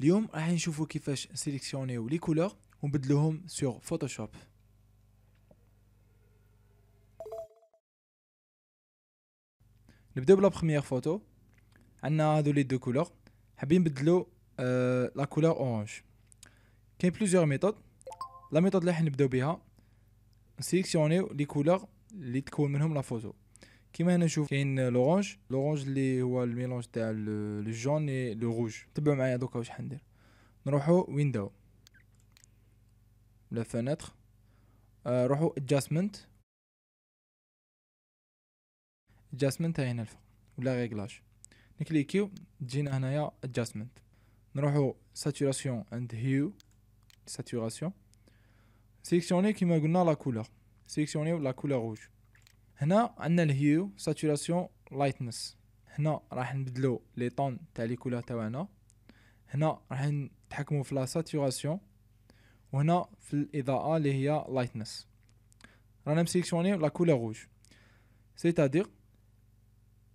اليوم راح نشوفوا كيفاش نسيليكسيونيو لي كولور ونبدلوهم سور فوتوشوب نبداو بلا بروميير فوتو عندنا هادو لي دو كولور حابين نبدلو لا كولور اورانج كاين بليزيوغ ميثود لا ميثود اللي راح نبداو بها نسيليكسيونيو لي كولور لي تكون منهم لا فوتو كيما هنا نشوف كاين لورانج لورانج اللي هو الميلونج تاع لو جون اي لو روج تبعوا معايا دوكا واش حندير نروحو ويندو لا نروحو آه ادجاستمنت ادجاستمنت هنا الف ولا ريغلاج نكليكيو تجينا هنايا ادجاستمنت نروحو ساتوراسيون اند هيو ساتوراسيون سيليكسيوني كيما قلنا لا كولور سيليكسيونيو لا كولور روج هنا عندنا الهيو ساتوراسيون لايتنس هنا راح نبدلو لي طون تاع لي كولور تاعنا هنا راح نتحكمو في لا ساتوراسيون وهنا في الاضاءه اللي هي لايتنس رانا مسيكسيوني لا كولور روج سيتادير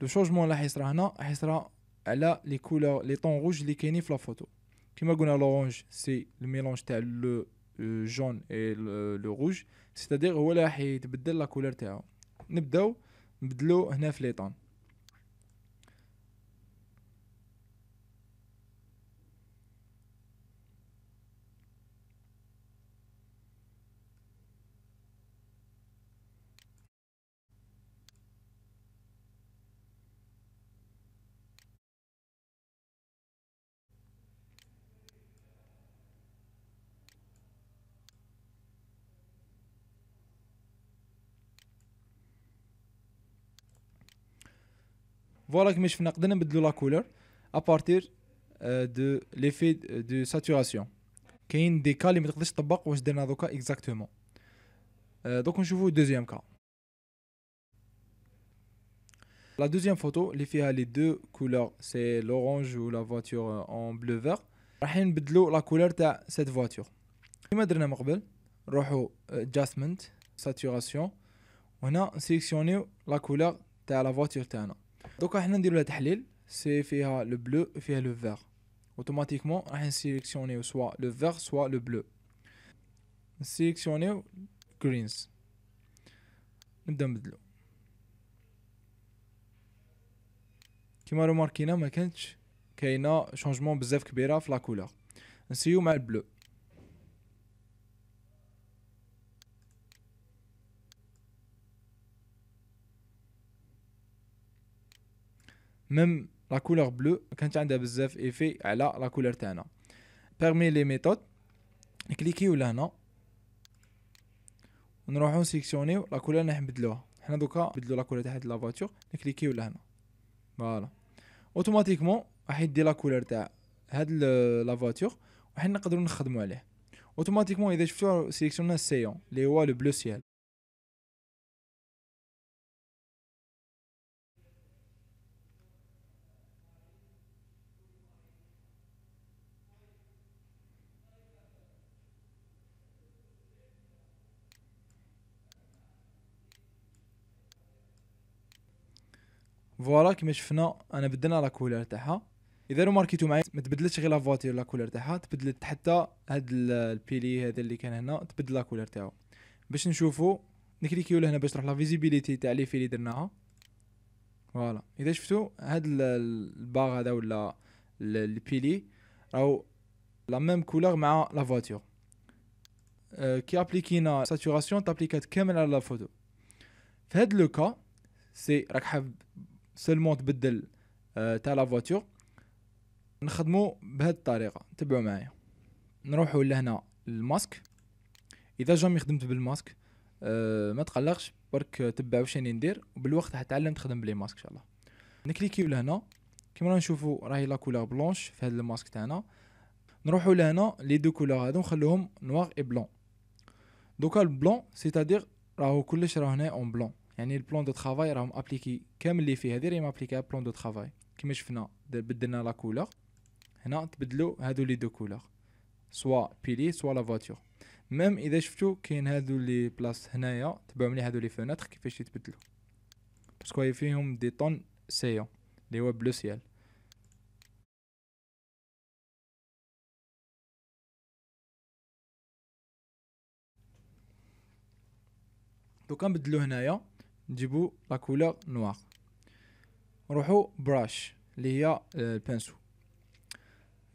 لو شونجمون اللي راح يصرا هنا راح يصرا على لي كولور لي طون روج اللي كاينين في لا فوتو كيما قلنا لورانج سي الميلونج تاع لو جون اي لو روج سيتادير هو اللي راح يتبدل لا كولور تاعو نبداو نبدلو هنا في ليطان فوالا كيما شفنا vais نبدلو لا كولور à partir euh, de l'effet de saturation. كاين دي كا اللي ما تقدرش تطبق واش درنا دوكا اكزاكتومون دوك نشوفو دوزيام كا لا دوزيام photo, les فيها لي دو couleurs, سي l'orange ou la voiture euh, en bleu vert. راح نبدلو لا كولور تاع سيت فواتور كيما درنا من قبل نروحو ادجاستمنت ساتوراسيون وهنا سيليكسيونيو لا كولور تاع لا فواتور تاعنا دوكا حنا نديرو لها تحليل سي فيها لو بلو فيها لو فيغ اوتوماتيكمون راح نسيليكسيونيو سوا لو فيغ سوا لو بلو نسيليكسيونيو جرينز نبدا نبدلو كيما روماركينا ما كانتش كاينه شونجمون بزاف كبيره في لا كولور نسيو مع البلو ميم لا كولور بلو كانت عندها بزاف ايفي على لا كولور تاعنا بيرمي لي ميثود نكليكيو لهنا ونروحو سيكسيونيو لا كولور نبدلوها حنا دوكا نبدلو لا كولور تاع هاد لافاتور نكليكيو لهنا فوالا اوتوماتيكمون راح يدي لا كولور تاع هاد لافاتور وحنا نقدروا نخدموا عليه اوتوماتيكمون اذا شفتوا سيليكسيونا سيون اللي هو لو بلو سيال فوالا كما شفنا انا بدلنا لا كولور تاعها اذا لو ماركيتو معايا ما تبدلتش غير لا فواتير لا كولور تاعها تبدلت حتى هاد البيلي e هذا اللي كان هنا تبدل لا كولور تاعو باش نشوفو نكليكيو لهنا باش تروح لا فيزيبيليتي تاع لي في اللي e درناها فوالا اذا شفتو هاد الباغ هذا ولا البيلي e راهو لا ميم كولور مع لا فواتير أه، كي ابليكينا ساتوراسيون تابليكات كامل على لا فوتو في هاد لو كا سي راك حاب سولمون تبدل آه، تاع لا فواتور نخدمو بهاد الطريقه تبعوا معايا نروحوا لهنا الماسك اذا جامي خدمت بالماسك أه ما تقلقش برك تبع واش راني ندير وبالوقت تعلم تخدم بلي ماسك ان شاء الله نكليكيو لهنا كيما نشوفوا راهي لا كولور بلونش في هذا الماسك تاعنا نروحوا لهنا لي دو كولور هادو نخلوهم نوار اي بلون دوكا البلون سيتادير راهو كلش راه هنا اون بلون يعني البلان دو ترافاي راهم ابليكي كامل اللي فيه هذه ريم ابليكي بلان دو ترافاي كما شفنا بدلنا لا كولور هنا تبدلوا هادو لي دو كولور سوا بيلي سوا لا فواتور ميم اذا شفتو كاين هادو لي بلاص هنايا تبعوا لي هادو لي فوناتر كيفاش يتبدلوا باسكو فيهم دي طون سيون اللي هو بلو سيال دوكا نبدلو هنايا نجيبو لا كولور نوار نروحو براش اللي هي آه، البانسو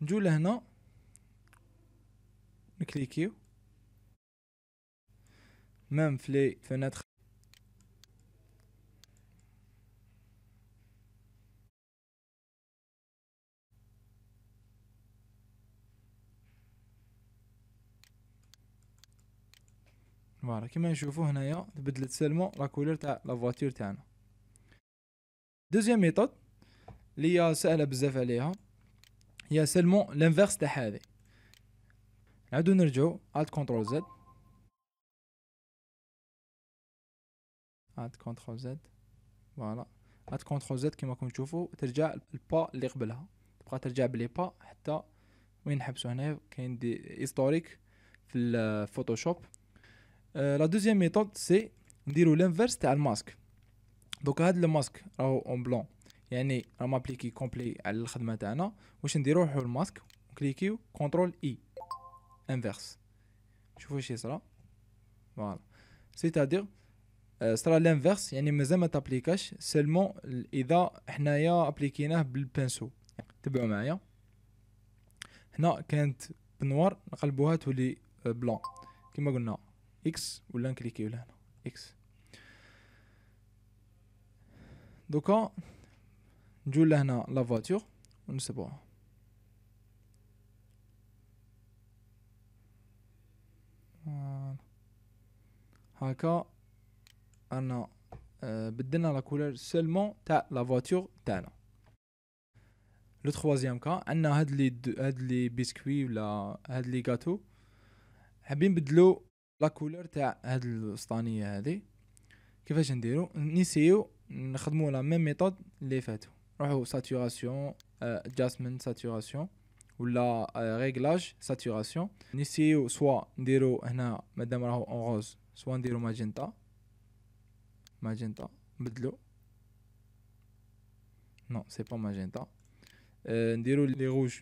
نجو لهنا نكليكيو ميم في لي فنتر فوالا كيما نشوفو هنايا تبدلت سالمون لا كولور تاع لا فواتور تاعنا دوزيام ميثود اللي هي سهله بزاف عليها هي سالمون لانفيرس تاع هذه نعاودو نرجعو الت كنترول زد الت كنترول زد فوالا الت كنترول زد كيما راكم تشوفو ترجع البا اللي قبلها تبقى ترجع بلي با حتى وين نحبسو هنايا كاين دي هيستوريك في الفوتوشوب لا دوزيام ميثود سي نديرو لانفيرس تاع الماسك دوك هاد الماسك راهو اون بلون يعني راه مابليكي كومبلي على الخدمه تاعنا واش نديرو نروحو الماسك كليكيو كونترول اي انفيرس شوفوا واش يصرا فوالا سيتادير صرا لانفيرس يعني مازال ما تابليكاش سيلمون اذا حنايا ابليكيناه بالبانسو تبعوا معايا هنا كانت بنوار نقلبوها تولي بلون euh, كما قلنا اكس ولا نكليكيو لهنا اكس دوكا نجو لهنا لا فواتور ونسبوها هاكا انا آه، بدلنا لا كولور سولمون تاع لا فواتور تاعنا لو تخوازيام كا عندنا هاد لي هاد لي بيسكوي ولا هاد لي غاتو حابين نبدلو لا كولور تاع هاد الوسطانيه هادي كيفاش نديرو نسيو نخدمو لا ميم ميثود اللي فاتو نروحو ساتوراسيون ادجاستمنت آه، ساتوراسيون ولا ريغلاج آه، ساتوراسيون نسيو سوا نديرو هنا مادام راهو اون روز سوا نديرو ماجنتا ماجنتا نبدلو نو سي با ماجنتا نديرو لي روج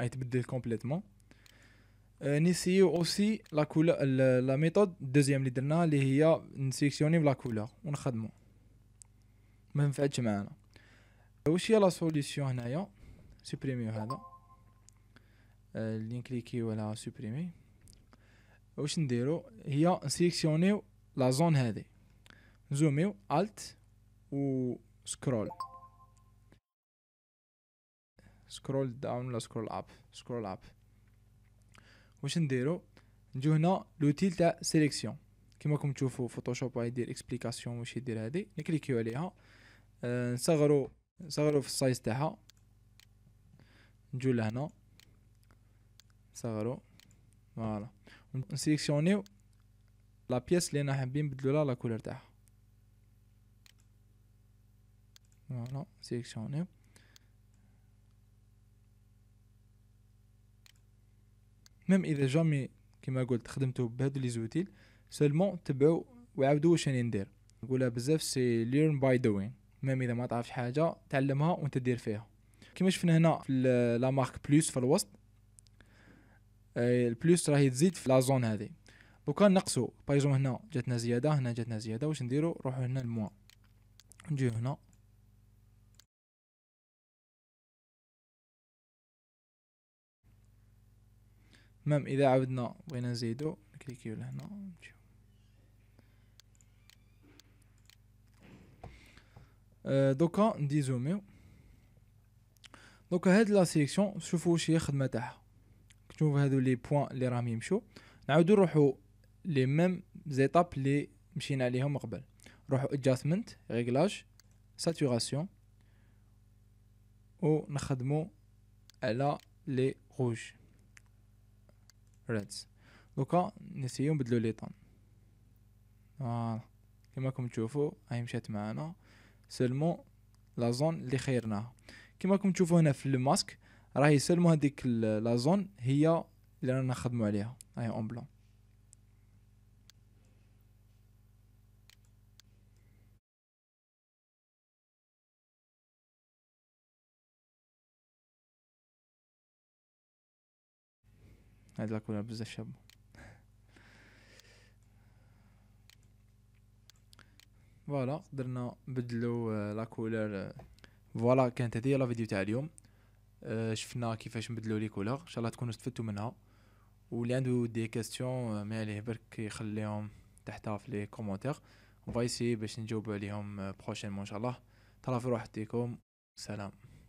غيتبدل كومبليتمون نسيو اوسي لا كولا لا ميثود دوزيام اللي درنا اللي هي نسيكسيوني بلا كولا ونخدمو ما نفعتش معانا واش هي لا سوليسيون هنايا سوبريمي هذا اللي نكليكيو على سوبريمي واش نديرو هي نسيكسيونيو لا زون هذه نزوميو الت و سكرول سكرول داون ولا سكرول اب سكرول اب واش نديرو نجيو هنا لوتيل تاع سيليكسيون كيما راكم تشوفوا فوتوشوب راه يدير اكسبليكاسيون واش يدير هذه نكليكيو عليها آه، نصغرو نصغرو في السايز تاعها نجيو لهنا نصغرو فوالا نسيليكسيونيو لا بيس اللي انا حابين نبدلو لها لا كولور تاعها فوالا سيليكسيونيو ميم اذا جامي كيما قلت خدمتو بهاد لي زوتيل سولمون تبعو وعاودو واش راني ندير نقولها بزاف سي ليرن باي دوين ميم اذا ما تعرفش حاجه تعلمها وانت دير فيها كيما شفنا هنا في لا مارك بلوس في الوسط آه، البلوس راهي تزيد في لا زون هذه لو نقصو بايزون هنا جاتنا زياده هنا جاتنا زياده واش نديرو نروحو هنا الموان نجيو هنا مام اذا عاودنا بغينا نزيدو نكليكيو لهنا نمشيو آه، ندي زوميو دوكا هاد لا سيليكسيون شوفو واش هي الخدمه تاعها تشوف هادو لي بوان لي راهم يمشو نعاودو نروحو لي ميم زيتاب لي مشينا عليهم قبل نروحو ادجاستمنت ريغلاج ساتوراسيون نخدمو على لي روج ريدز دوكا نسيو نبدلو لي طون فوالا كيما راكم تشوفو هاي مشات معانا سلمو لا زون اللي خيرناها كيما راكم تشوفو هنا في الماسك راهي سلمو هذيك لا زون هي اللي رانا نخدمو عليها هاي اون بلون هذا لاكولا بزاف شابه فوالا درنا نبدلو آه، لاكولور آه. فوالا كانت هذه لا فيديو تاع اليوم آه، شفنا كيفاش نبدلو لي كولور ان شاء الله تكونوا استفدتوا منها واللي عنده دي كاستيون ما عليه برك يخليهم تحتها في لي كومونتير وبايسي باش نجاوب عليهم بروشينمون ان شاء الله تهلا في روحتكم سلام